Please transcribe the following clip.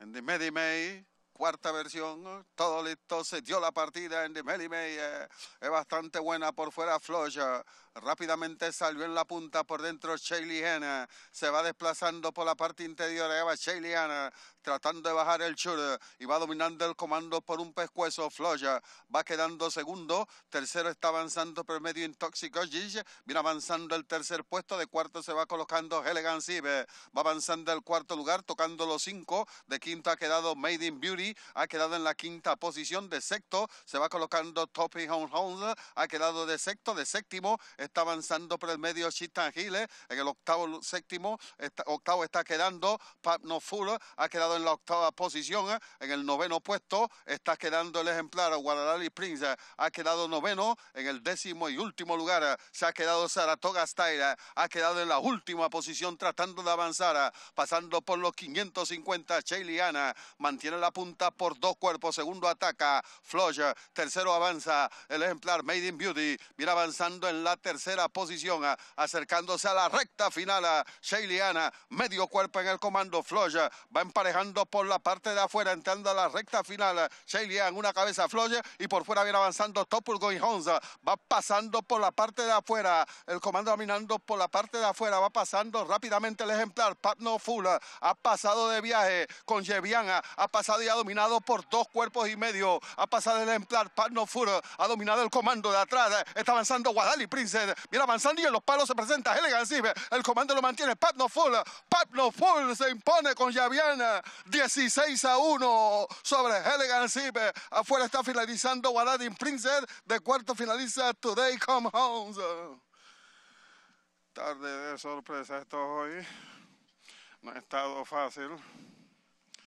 and the may, they may cuarta versión. Todo listo, se dio la partida en Melly May. Eh, es bastante buena por fuera Floyd. Rápidamente salió en la punta por dentro Shaley Hanna. Se va desplazando por la parte interior. Ahí va tratando de bajar el churro, y va dominando el comando por un pescuezo. Floya va quedando segundo. Tercero está avanzando por medio intóxico. Gigi viene avanzando el tercer puesto. De cuarto se va colocando Helegan Va avanzando el cuarto lugar, tocando los cinco. De quinto ha quedado Made in Beauty ha quedado en la quinta posición de sexto. Se va colocando Topi Home Ha quedado de sexto, de séptimo. Está avanzando por el medio Chitan En el octavo, séptimo, octavo está quedando Pap No Full. Ha quedado en la octava posición. En el noveno puesto está quedando el ejemplar Guadalajara Prince. Ha quedado noveno. En el décimo y último lugar se ha quedado Saratoga Style. Ha quedado en la última posición tratando de avanzar. Pasando por los 550, Cheliana mantiene la punta por dos cuerpos. Segundo ataca Flush. Tercero avanza el ejemplar Made in Beauty. Viene avanzando en la tercera posición, acercándose a la recta final. a Sheiliana, medio cuerpo en el comando. Flush va emparejando por la parte de afuera, entrando a la recta final. Sheiliana, una cabeza Flush y por fuera viene avanzando Topul y Honza. Va pasando por la parte de afuera. El comando dominando por la parte de afuera. Va pasando rápidamente el ejemplar. no Fula ha pasado de viaje con Jeviana. Ha pasado ya dominado por dos cuerpos y medio. Ha pasado el ejemplar Pano Fur, ha dominado el comando de atrás. Está avanzando Guadali Princess. Mira avanzando y en los palos se presenta Helegan Cive. El comando lo mantiene Patno Full. Pat Full se impone con Javiana. 16 a 1 sobre Helegan Cive. Afuera está finalizando Guadali Princess. De cuarto finaliza Today Come Home. Tarde de sorpresa esto hoy. No ha estado fácil.